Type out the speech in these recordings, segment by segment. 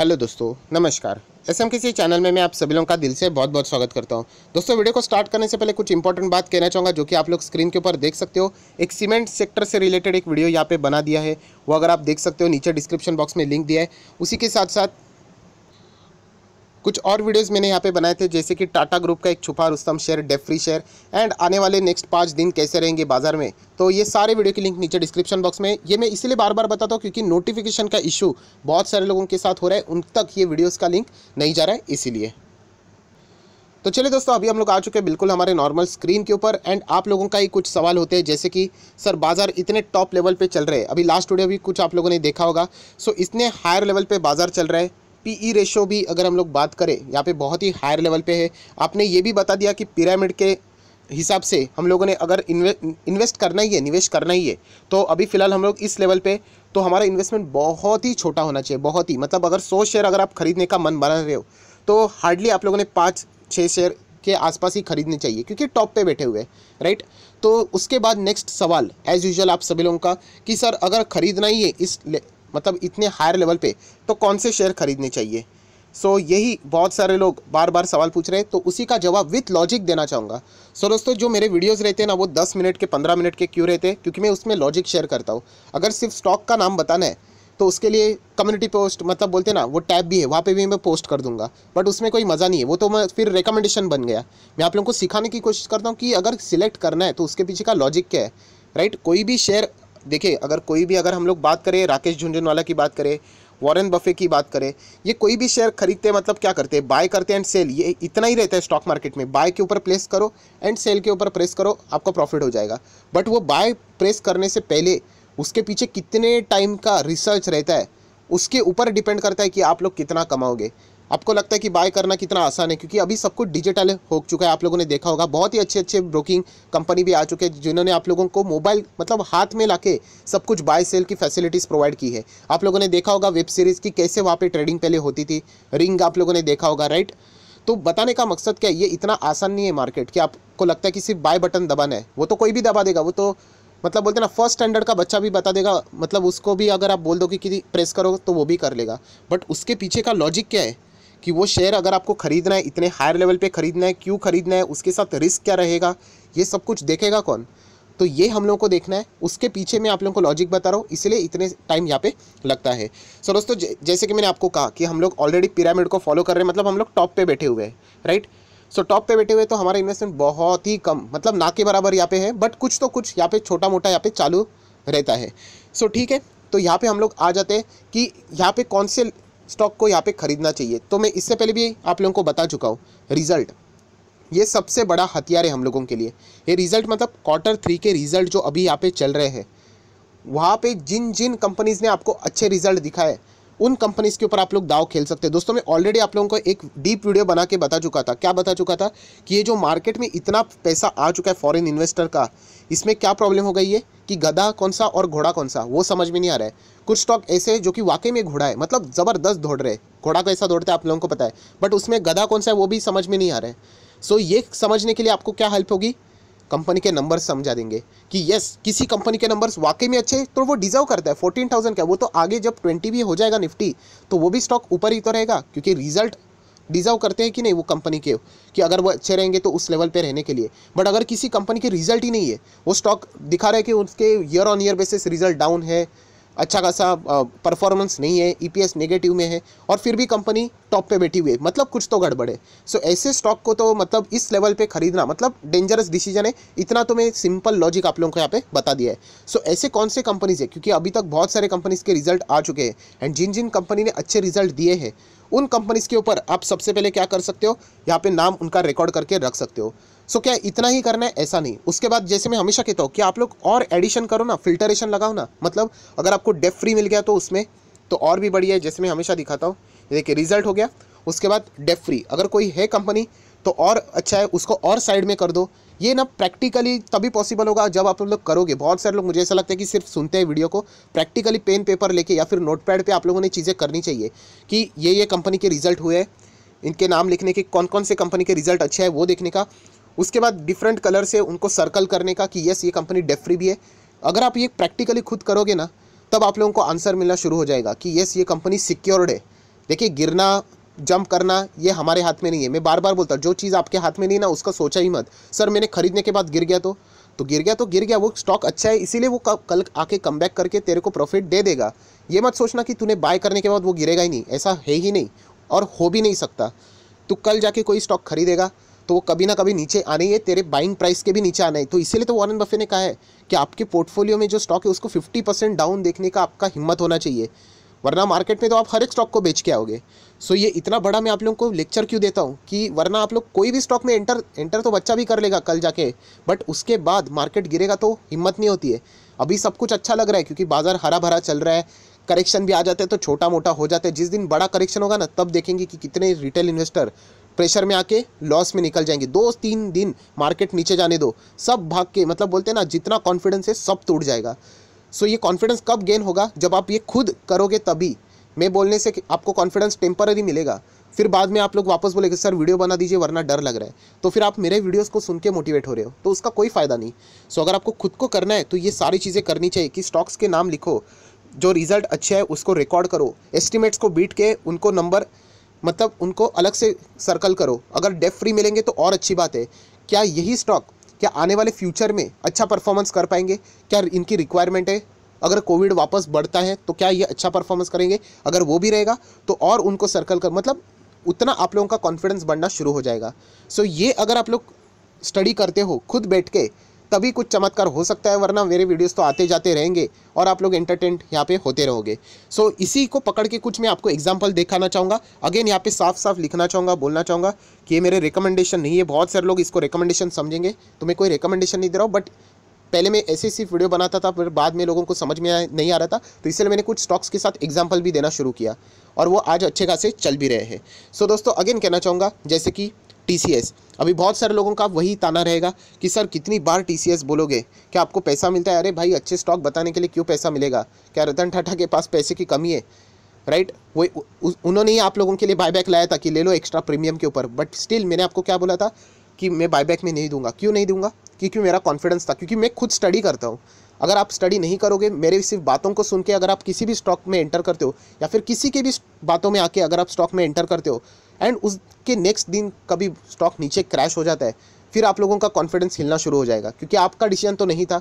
hello दोस्तों नमस्कार S M किसी चैनल में मैं आप सभी लोगों का दिल से बहुत बहुत स्वागत करता हूं दोस्तों वीडियो को स्टार्ट करने से पहले कुछ इंपॉर्टेंट बात कहना चाहूँगा जो कि आप लोग स्क्रीन के ऊपर देख सकते हो एक सीमेंट सेक्टर से रिलेटेड एक वीडियो यहाँ पे बना दिया है वो अगर आप देख सकते हो नीचे डिस्क्रिप्शन बॉक्स में लिंक दिया है उसी के साथ साथ कुछ और वीडियोस मैंने यहाँ पे बनाए थे जैसे कि टाटा ग्रुप का एक छुपा रुस्तम शेयर डेफ्री शेयर एंड आने वाले नेक्स्ट पाँच दिन कैसे रहेंगे बाजार में तो ये सारे वीडियो के लिंक नीचे डिस्क्रिप्शन बॉक्स में ये मैं इसलिए बार बार बताता हूँ क्योंकि नोटिफिकेशन का इशू बहुत सारे लोगों के साथ हो रहा है उन तक ये वीडियोज़ का लिंक नहीं जा रहा है इसीलिए तो चलिए दोस्तों अभी हम लोग आ चुके हैं बिल्कुल हमारे नॉर्मल स्क्रीन के ऊपर एंड आप लोगों का ही कुछ सवाल होते हैं जैसे कि सर बाजार इतने टॉप लेवल पे चल रहे हैं अभी लास्ट वीडियो भी कुछ आप लोगों ने देखा होगा सो इतने हायर लेवल पे बाजार चल रहा है पीई रेशो e भी अगर हम लोग बात करें यहाँ पे बहुत ही हायर लेवल पे है आपने ये भी बता दिया कि पिरामिड के हिसाब से हम लोगों ने अगर इन्वे, इन्वेस्ट करना ही है निवेश करना ही है तो अभी फ़िलहाल हम लोग इस लेवल पे तो हमारा इन्वेस्टमेंट बहुत ही छोटा होना चाहिए बहुत ही मतलब अगर सौ शेयर अगर आप खरीदने का मन बना रहे हो तो हार्डली आप लोगों ने पाँच छः शेयर के आसपास ही खरीदने चाहिए क्योंकि टॉप पे बैठे हुए राइट तो उसके बाद नेक्स्ट सवाल एज़ यूजल आप सभी लोगों का कि सर अगर ख़रीदना ही है इस मतलब इतने हायर लेवल पे तो कौन से शेयर खरीदने चाहिए सो so, यही बहुत सारे लोग बार बार सवाल पूछ रहे हैं तो उसी का जवाब विथ लॉजिक देना चाहूँगा सो so, दोस्तों जो मेरे वीडियोस रहते हैं ना वो 10 मिनट के 15 मिनट के क्यों रहते हैं क्योंकि मैं उसमें लॉजिक शेयर करता हूँ अगर सिर्फ स्टॉक का नाम बताना है तो उसके लिए कम्युनिटी पोस्ट मतलब बोलते ना वो टैब भी है वहाँ पे भी मैं पोस्ट कर दूंगा बट उसमें कोई मज़ा नहीं है वो तो मैं फिर रिकमेंडेशन बन गया मैं आप लोगों को सिखाने की कोशिश करता हूँ कि अगर सिलेक्ट करना है तो उसके पीछे का लॉजिक क्या है राइट कोई भी शेयर देखिए अगर कोई भी अगर हम लोग बात करें राकेश झुंझुनवाला की बात करें वॉरेन बफे की बात करें ये कोई भी शेयर खरीदते हैं मतलब क्या करते हैं बाय करते हैं एंड सेल ये इतना ही रहता है स्टॉक मार्केट में बाय के ऊपर प्लेस करो एंड सेल के ऊपर प्रेस करो आपका प्रॉफिट हो जाएगा बट वो बाय प्रेस करने से पहले उसके पीछे कितने टाइम का रिसर्च रहता है उसके ऊपर डिपेंड करता है कि आप लोग कितना कमाओगे आपको लगता है कि बाय करना कितना आसान है क्योंकि अभी सब कुछ डिजिटल हो चुका है आप लोगों ने देखा होगा बहुत ही अच्छे अच्छे ब्रोकिंग कंपनी भी आ चुके हैं जिन्होंने आप लोगों को मोबाइल मतलब हाथ में ला सब कुछ बाय सेल की फैसिलिटीज़ प्रोवाइड की है आप लोगों ने देखा होगा वेब सीरीज़ की कैसे वहाँ पर ट्रेडिंग पहले होती थी रिंग आप लोगों ने देखा होगा राइट तो बताने का मकसद क्या है ये इतना आसान नहीं है मार्केट कि आपको लगता है कि सिर्फ बाय बटन दबाना है वो तो कोई भी दबा देगा वो तो मतलब बोलते ना फर्स्ट स्टैंडर्ड का बच्चा भी बता देगा मतलब उसको भी अगर आप बोल दो कि प्रेस करो तो वो भी कर लेगा बट उसके पीछे का लॉजिक क्या है कि वो शेयर अगर आपको खरीदना है इतने हायर लेवल पे खरीदना है क्यों खरीदना है उसके साथ रिस्क क्या रहेगा ये सब कुछ देखेगा कौन तो ये हम लोगों को देखना है उसके पीछे मैं आप लोगों को लॉजिक बता रहा हूँ इसलिए इतने टाइम यहाँ पे लगता है सो so, दोस्तों जैसे कि मैंने आपको कहा कि हम लोग ऑलरेडी पिरामिड को फॉलो कर रहे हैं मतलब हम लोग टॉप पे बैठे हुए हैं राइट सो टॉप पे बैठे हुए तो हमारा इन्वेस्टमेंट बहुत ही कम मतलब ना के बराबर यहाँ पे है बट कुछ तो कुछ यहाँ पे छोटा मोटा यहाँ पे चालू रहता है सो ठीक है तो यहाँ पे हम लोग आ जाते हैं कि यहाँ पे कौन से स्टॉक को यहाँ पे ख़रीदना चाहिए तो मैं इससे पहले भी आप लोगों को बता चुका हूँ रिज़ल्ट ये सबसे बड़ा हथियार है हम लोगों के लिए ये रिज़ल्ट मतलब क्वार्टर थ्री के रिज़ल्ट जो अभी यहाँ पे चल रहे हैं वहाँ पे जिन जिन कंपनीज़ ने आपको अच्छे रिज़ल्ट दिखाए उन कंपनीज के ऊपर आप लोग दाव खेल सकते हैं दोस्तों मैं ऑलरेडी आप लोगों को एक डीप वीडियो बना के बता चुका था क्या बता चुका था कि ये जो मार्केट में इतना पैसा आ चुका है फॉरेन इन्वेस्टर का इसमें क्या प्रॉब्लम हो गई है कि गधा कौन सा और घोड़ा कौन सा वो समझ में नहीं आ रहा है कुछ स्टॉक ऐसे है जो कि वाकई में घोड़ा है मतलब ज़बरदस्त दौड़ रहे घोड़ा कैसा दौड़ते हैं आप लोगों को पता है बट उसमें गधा कौन सा है वो भी समझ में नहीं आ रहा है सो so, ये समझने के लिए आपको क्या हेल्प होगी कंपनी के नंबर्स समझा देंगे कि यस किसी कंपनी के नंबर्स वाकई में अच्छे तो वो डिजर्व करता है फोर्टीन थाउजेंड का वो तो आगे जब ट्वेंटी भी हो जाएगा निफ्टी तो वो भी स्टॉक ऊपर ही तो रहेगा क्योंकि रिजल्ट डिजर्व करते हैं कि नहीं वो कंपनी के कि अगर वो अच्छे रहेंगे तो उस लेवल पे रहने के लिए बट अगर किसी कंपनी के रिजल्ट ही नहीं है वो स्टॉक दिखा रहे हैं कि उसके year on year basis result down है अच्छा खासा परफॉर्मेंस नहीं है ईपीएस e नेगेटिव में है और फिर भी कंपनी टॉप पे बैठी हुई है मतलब कुछ तो गड़बड़ है सो so, ऐसे स्टॉक को तो मतलब इस लेवल पे खरीदना मतलब डेंजरस डिसीजन है इतना तो मैं सिंपल लॉजिक आप लोगों को यहाँ पे बता दिया है सो so, ऐसे कौन से कंपनीज़ है क्योंकि अभी तक बहुत सारे कंपनीज़ के रिजल्ट आ चुके हैं एंड जिन जिन कंपनी ने अच्छे रिजल्ट दिए हैं उन कंपनीज़ के ऊपर आप सबसे पहले क्या कर सकते हो यहाँ पे नाम उनका रिकॉर्ड करके रख सकते हो सो क्या इतना ही करना है ऐसा नहीं उसके बाद जैसे मैं हमेशा कहता हूँ कि आप लोग और एडिशन करो ना फिल्टरेशन लगाओ ना मतलब अगर आपको डेफ फ्री मिल गया तो उसमें तो और भी बढ़िया है जैसे मैं हमेशा दिखाता हूँ देखिए रिजल्ट हो गया उसके बाद डेफ फ्री अगर कोई है कंपनी तो और अच्छा है उसको और साइड में कर दो ये ना प्रैक्टिकली तभी पॉसिबल होगा जब आप लोग करोगे बहुत सारे लोग मुझे ऐसा लगता है कि सिर्फ सुनते हैं वीडियो को प्रैक्टिकली पेन पेपर लेके या फिर नोटपैड पे आप लोगों ने चीज़ें करनी चाहिए कि ये ये कंपनी के रिजल्ट हुए हैं इनके नाम लिखने के कौन कौन से कंपनी के रिजल्ट अच्छे हैं वो देखने का उसके बाद डिफरेंट कलर से उनको सर्कल करने का कि यस ये कंपनी डेफ फ्री भी है अगर आप ये प्रैक्टिकली खुद करोगे ना तब आप लोगों को आंसर मिलना शुरू हो जाएगा कि यस ये कंपनी सिक्योर्ड है देखिए गिरना जंप करना ये हमारे हाथ में नहीं है मैं बार बार बोलता जो चीज़ आपके हाथ में नहीं ना उसका सोचा ही मत सर मैंने खरीदने के बाद गिर गया तो तो गिर गया तो गिर गया वो स्टॉक अच्छा है इसीलिए वो कल आके कम बैक करके तेरे को प्रॉफिट दे देगा ये मत सोचना कि तूने बाय करने के बाद वो गिरेगा ही नहीं ऐसा है ही नहीं और हो भी नहीं सकता तो कल जाके कोई स्टॉक खरीदेगा तो वो कभी ना कभी नीचे आने ही है तेरे बाइंग प्राइस के भी नीचे आना है तो इसीलिए तो वॉरेन बफे ने कहा है कि आपके पोर्टफोलियो में जो स्टॉक है उसको फिफ्टी परसेंट डाउन देखने का आपका हिम्मत होना चाहिए वरना मार्केट में तो आप हर एक स्टॉक को बेच के आओगे सो ये इतना बड़ा मैं आप लोगों को लेक्चर क्यों देता हूँ कि वरना आप लोग कोई भी स्टॉक में एंटर एंटर तो बच्चा भी कर लेगा कल जाके बट उसके बाद मार्केट गिरेगा तो हिम्मत नहीं होती है अभी सब कुछ अच्छा लग रहा है क्योंकि बाजार हरा भरा चल रहा है करेक्शन भी आ जाते हैं तो छोटा मोटा हो जाता है जिस दिन बड़ा करेक्शन होगा ना तब देखेंगे कि कितने रिटेल इन्वेस्टर प्रेशर में आके लॉस में निकल जाएंगे दो तीन दिन मार्केट नीचे जाने दो सब भाग के मतलब बोलते हैं ना जितना कॉन्फिडेंस है सब टूट जाएगा सो ये कॉन्फिडेंस कब गेन होगा जब आप ये खुद करोगे तभी मैं बोलने से आपको कॉन्फिडेंस टेम्पररी मिलेगा फिर बाद में आप लोग वापस बोलेंगे सर वीडियो बना दीजिए वरना डर लग रहा है तो फिर आप मेरे वीडियोस को सुन के मोटिवेट हो रहे हो तो उसका कोई फ़ायदा नहीं सो अगर आपको खुद को करना है तो ये सारी चीज़ें करनी चाहिए कि स्टॉक्स के नाम लिखो जो रिज़ल्ट अच्छे है उसको रिकॉर्ड करो एस्टिमेट्स को बीट के उनको नंबर मतलब उनको अलग से सर्कल करो अगर डेफ फ्री मिलेंगे तो और अच्छी बात है क्या यही स्टॉक क्या आने वाले फ्यूचर में अच्छा परफॉर्मेंस कर पाएंगे क्या इनकी रिक्वायरमेंट है अगर कोविड वापस बढ़ता है तो क्या ये अच्छा परफॉर्मेंस करेंगे अगर वो भी रहेगा तो और उनको सर्कल कर मतलब उतना आप लोगों का कॉन्फिडेंस बढ़ना शुरू हो जाएगा सो so ये अगर आप लोग स्टडी करते हो खुद बैठ के तभी कुछ चमत्कार हो सकता है वरना मेरे वीडियोस तो आते जाते रहेंगे और आप लोग एंटरटेंट यहाँ पे होते रहोगे सो so, इसी को पकड़ के कुछ मैं आपको एग्जाम्पल दिखाना चाहूँगा अगेन यहाँ पे साफ साफ लिखना चाहूँगा बोलना चाहूँगा कि ये मेरे रिकमेंडेशन नहीं है बहुत सारे लोग इसको रिकमेंडेशन समझेंगे तो मैं कोई रिकमेंडेशन नहीं दे रहा हूँ बट पहले मैं ऐसे सिर्फ वीडियो बनाता था फिर बाद में लोगों को समझ में नहीं आ रहा था तो इसलिए मैंने कुछ स्टॉक्स के साथ एग्जाम्पल भी देना शुरू किया और वो आज अच्छे खासे चल भी रहे हैं सो दोस्तों अगेन कहना चाहूँगा जैसे कि टीसीएस अभी बहुत सारे लोगों का वही ताना रहेगा कि सर कितनी बार टीसीएस बोलोगे क्या आपको पैसा मिलता है अरे भाई अच्छे स्टॉक बताने के लिए क्यों पैसा मिलेगा क्या रतन टाटा के पास पैसे की कमी है राइट वो उन्होंने ही आप लोगों के लिए बायबैक लाया था कि ले लो एक्स्ट्रा प्रीमियम के ऊपर बट स्टिल मैंने आपको क्या बोला था कि मैं बायबैक में नहीं दूंगा क्यों नहीं दूंगा क्योंकि मेरा कॉन्फिडेंस था क्योंकि मैं खुद स्टडी करता हूँ अगर आप स्टडी नहीं करोगे मेरे सिर्फ बातों को सुन के अगर आप किसी भी स्टॉक में एंटर करते हो या फिर किसी के भी बातों में आके अगर आप स्टॉक में एंटर करते हो एंड उसके नेक्स्ट दिन कभी स्टॉक नीचे क्रैश हो जाता है फिर आप लोगों का कॉन्फिडेंस हिलना शुरू हो जाएगा क्योंकि आपका डिसीजन तो नहीं था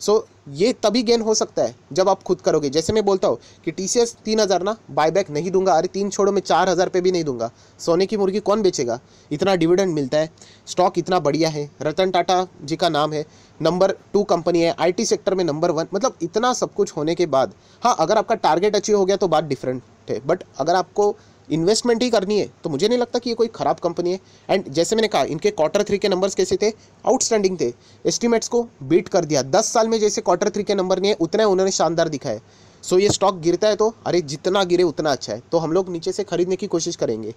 सो so, ये तभी गेन हो सकता है जब आप खुद करोगे जैसे मैं बोलता हूँ कि टी सी एस तीन हज़ार ना बायबैक नहीं दूंगा अरे तीन छोड़ो मैं चार हज़ार पे भी नहीं दूंगा सोने की मुर्गी कौन बेचेगा इतना डिविडेंड मिलता है स्टॉक इतना बढ़िया है रतन टाटा जी का नाम है नंबर टू कंपनी है आईटी सेक्टर में नंबर वन मतलब इतना सब कुछ होने के बाद हाँ अगर आपका टारगेट अचीव हो गया तो बात डिफरेंट है बट अगर आपको इन्वेस्टमेंट ही करनी है तो मुझे नहीं लगता कि ये कोई ख़राब कंपनी है एंड जैसे मैंने कहा इनके क्वार्टर थ्री के नंबर्स कैसे थे आउटस्टैंडिंग थे एस्टिमेट्स को बीट कर दिया दस साल में जैसे क्वार्टर थ्री के नंबर नहीं है उतना उन्होंने शानदार दिखाया सो so, ये स्टॉक गिरता है तो अरे जितना गिरे उतना अच्छा है तो हम लोग नीचे से खरीदने की कोशिश करेंगे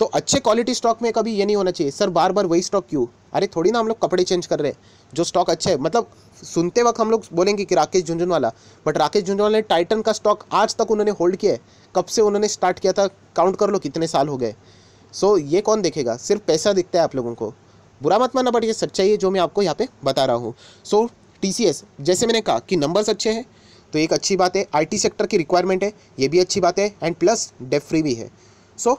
तो अच्छे क्वालिटी स्टॉक में कभी ये नहीं होना चाहिए सर बार बार वही स्टॉक क्यों अरे थोड़ी ना हम लोग कपड़े चेंज कर रहे हैं जो स्टॉक अच्छा है मतलब सुनते वक्त हम लोग बोलेंगे कि राकेश झुंझुनवाला बट राकेश झुंझुनवाला ने टाइटन का स्टॉक आज तक उन्होंने होल्ड किया है कब से उन्होंने स्टार्ट किया था काउंट कर लो कितने साल हो गए सो ये कौन देखेगा सिर्फ पैसा दिखता है आप लोगों को बुरा मत मानना बट ये सच्चाई है जो मैं आपको यहाँ पे बता रहा हूँ सो टी जैसे मैंने कहा कि नंबर्स अच्छे हैं तो एक अच्छी बात है आईटी सेक्टर की रिक्वायरमेंट है ये भी अच्छी बात है एंड प्लस डेफ फ्री भी है सो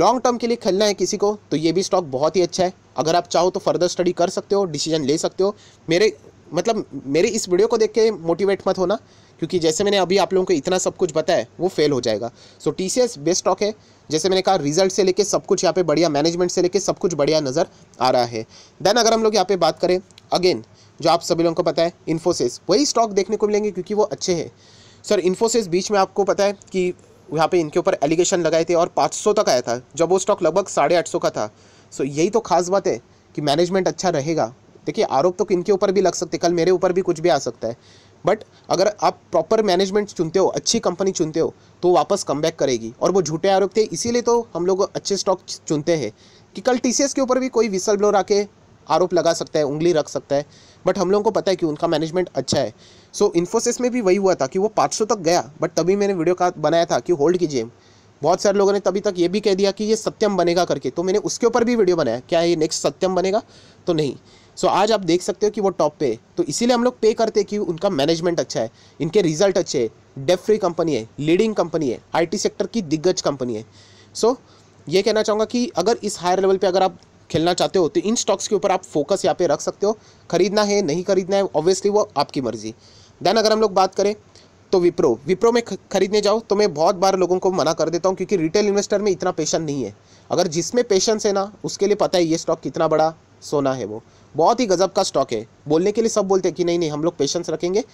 लॉन्ग टर्म के लिए खेलना है किसी को तो ये भी स्टॉक बहुत ही अच्छा है अगर आप चाहो तो फर्दर स्टडी कर सकते हो डिसीजन ले सकते हो मेरे मतलब मेरे इस वीडियो को देख के मोटिवेट मत होना क्योंकि जैसे मैंने अभी आप लोगों को इतना सब कुछ बताया वो फेल हो जाएगा so T C S best stock है जैसे मैंने कहा रिजल्ट से लेके सब कुछ यहाँ पे बढ़िया मैनेजमेंट से लेके सब कुछ बढ़िया नज़र आ रहा है देन अगर हम लोग यहाँ पे बात करें अगेन जो आप सभी लोगों को पता है इन्फोसिस वही स्टॉक देखने को मिलेंगे क्योंकि वो अच्छे हैं सर इन्फोसिस बीच में आपको पता है कि यहाँ पर इनके ऊपर एलिगेशन लगाए थे और पाँच तक आया था जब वो स्टॉक लगभग साढ़े आठ का था सो यही तो खास बात है कि मैनेजमेंट अच्छा रहेगा देखिए आरोप तो किन के ऊपर भी लग सकते कल मेरे ऊपर भी कुछ भी आ सकता है बट अगर आप प्रॉपर मैनेजमेंट चुनते हो अच्छी कंपनी चुनते हो तो वापस कम करेगी और वो झूठे आरोप थे इसीलिए तो हम लोग अच्छे स्टॉक चुनते हैं कि कल टी के ऊपर भी कोई विसल ब्लोर आके आरोप लगा सकता है उंगली रख सकता है बट हम लोगों को पता है कि उनका मैनेजमेंट अच्छा है सो so, इन्फोसिस में भी वही हुआ था कि वो 500 तक गया बट तभी मैंने वीडियो का बनाया था कि होल्ड कीजिए बहुत सारे लोगों ने तभी तक ये भी कह दिया कि ये सत्यम बनेगा करके तो मैंने उसके ऊपर भी वीडियो बनाया क्या ये नेक्स्ट सत्यम बनेगा तो नहीं सो आज आप देख सकते हो कि वो टॉप पे तो इसीलिए हम लोग पे करते हैं कि उनका मैनेजमेंट अच्छा है इनके रिजल्ट अच्छे है डेफ फ्री कंपनी है लीडिंग कंपनी है आईटी सेक्टर की दिग्गज कंपनी है सो so, ये कहना चाहूँगा कि अगर इस हायर लेवल पर अगर आप खेलना चाहते हो तो इन स्टॉक्स के ऊपर आप फोकस यहाँ पे रख सकते हो खरीदना है नहीं खरीदना है ऑब्वियसली वो आपकी मर्जी देन अगर हम लोग बात करें तो विप्रो विप्रो में खरीदने जाओ तो मैं बहुत बार लोगों को मना कर देता हूँ क्योंकि रिटेल इन्वेस्टर में इतना पेशेंट नहीं है अगर जिसमें पेशेंस है ना उसके लिए पता है ये स्टॉक कितना बड़ा सोना है वो बहुत ही गजब का स्टॉक है बोलने के लिए सब बोलते हैं कि नहीं नहीं हम लोग पेशेंस रखेंगे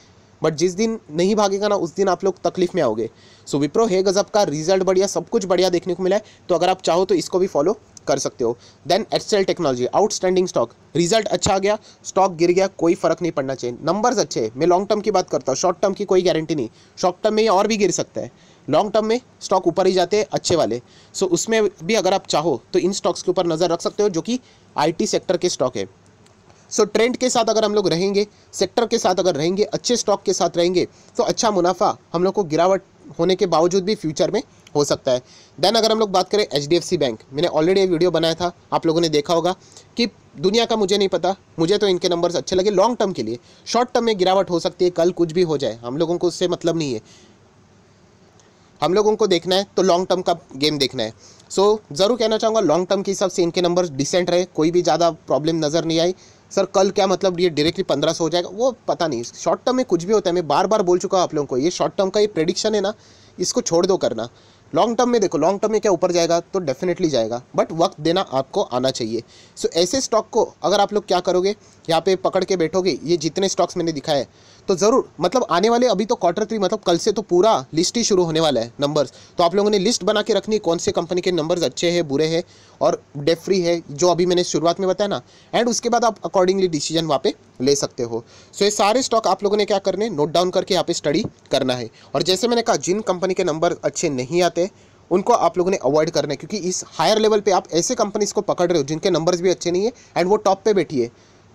बट जिस दिन नहीं भागेगा ना उस दिन आप लोग तकलीफ में आओगे सो विप्रो है गजब का रिजल्ट बढ़िया सब कुछ बढ़िया देखने को मिला है तो अगर आप चाहो तो इसको भी फॉलो कर सकते हो then Excel technology outstanding stock result अच्छा आ गया स्टॉक गिर गया कोई फर्क नहीं पड़ना चाहिए नंबर्स अच्छे हैं मैं लॉन्ग टर्म की बात करता हूँ शॉर्ट टर्म की कोई गारंटी नहीं शॉर्ट टर्म में ये और भी गिर सकता है लॉन्ग टर्म में स्टॉक ऊपर ही जाते हैं अच्छे वाले सो so, उसमें भी अगर आप चाहो तो इन स्टॉक्स के ऊपर नज़र रख सकते हो जो कि आईटी सेक्टर के स्टॉक है सो so, ट्रेंड के साथ अगर हम लोग रहेंगे सेक्टर के साथ अगर रहेंगे अच्छे स्टॉक के साथ रहेंगे तो अच्छा मुनाफा हम लोग को गिरावट होने के बावजूद भी फ्यूचर में हो सकता है देन अगर हम लोग बात करें एच बैंक मैंने ऑलरेडी ये वीडियो बनाया था आप लोगों ने देखा होगा कि दुनिया का मुझे नहीं पता मुझे तो इनके नंबर्स अच्छे लगे लॉन्ग टर्म के लिए शॉर्ट टर्म में गिरावट हो सकती है कल कुछ भी हो जाए हम लोगों को उससे मतलब नहीं है हम लोगों को देखना है तो लॉन्ग टर्म का गेम देखना है सो so, ज़रूर कहना चाहूँगा लॉन्ग टर्म के हिसाब से इनके नंबर डिसेंट रहे कोई भी ज़्यादा प्रॉब्लम नज़र नहीं आई सर कल क्या मतलब ये डायरेक्टली पंद्रह सौ हो जाएगा वो पता नहीं शॉर्ट टर्म में कुछ भी होता है मैं बार बार बोल चुका हूँ आप लोगों को ये शॉर्ट टर्म का ये प्रेडिक्शन है ना इसको छोड़ दो करना लॉन्ग टर्म में देखो लॉन्ग टर्म में क्या ऊपर जाएगा तो डेफिनेटली जाएगा बट वक्त देना आपको आना चाहिए सो so, ऐसे स्टॉक को अगर आप लोग क्या करोगे यहाँ पे पकड़ के बैठोगे ये जितने स्टॉक्स मैंने दिखाए तो ज़रूर मतलब आने वाले अभी तो क्वार्टर थ्री मतलब कल से तो पूरा लिस्ट ही शुरू होने वाला है नंबर्स तो आप लोगों ने लिस्ट बना के रखनी है कौन से कंपनी के नंबर्स अच्छे हैं बुरे हैं और डेफ फ्री है जो अभी मैंने शुरुआत में बताया ना एंड उसके बाद आप अकॉर्डिंगली डिसीजन वहाँ पे ले सकते हो सो ये सारे स्टॉक आप लोगों ने क्या करने नोट डाउन करके यहाँ पे स्टडी करना है और जैसे मैंने कहा जिन कंपनी के नंबर अच्छे नहीं आते उनको आप लोगों ने अवॉइड करना है क्योंकि इस हायर लेवल पे आप ऐसे कंपनीज को पकड़ रहे हो जिनके नंबर्स भी अच्छे नहीं है एंड वो टॉप पे बैठी है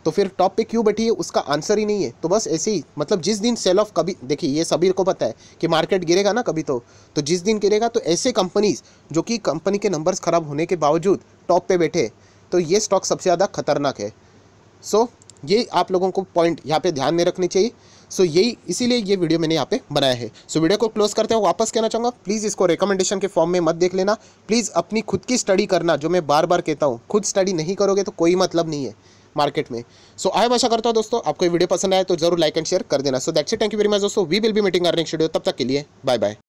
तो फिर टॉप पे क्यों बैठी है उसका आंसर ही नहीं है तो बस ऐसे ही मतलब जिस दिन सेल ऑफ कभी देखिए ये सभी को पता है कि मार्केट गिरेगा ना कभी तो तो जिस दिन गिरेगा तो ऐसे कंपनीज जो कि कंपनी के नंबर्स ख़राब होने के बावजूद टॉप पे बैठे तो ये स्टॉक सबसे ज़्यादा खतरनाक है सो so, ये आप लोगों को पॉइंट यहाँ पर ध्यान में रखनी चाहिए सो so, यही इसीलिए ये वीडियो मैंने यहाँ पे बनाया है सो so, वीडियो को क्लोज करते हुए वापस कहना चाहूँगा प्लीज़ इसको रिकमेंडेशन के फॉर्म में मत देख लेना प्लीज़ अपनी खुद की स्टडी करना जो मैं बार बार कहता हूँ खुद स्टडी नहीं करोगे तो कोई मतलब नहीं है मार्केट में सो आई आए आशा करता हूँ दोस्तों आपको वीडियो पसंद आए तो जरूर लाइक एंड शेयर कर देना so that's it thank you very much दोस्तों we will be meeting earning schedule तब तक के लिए बाय बाय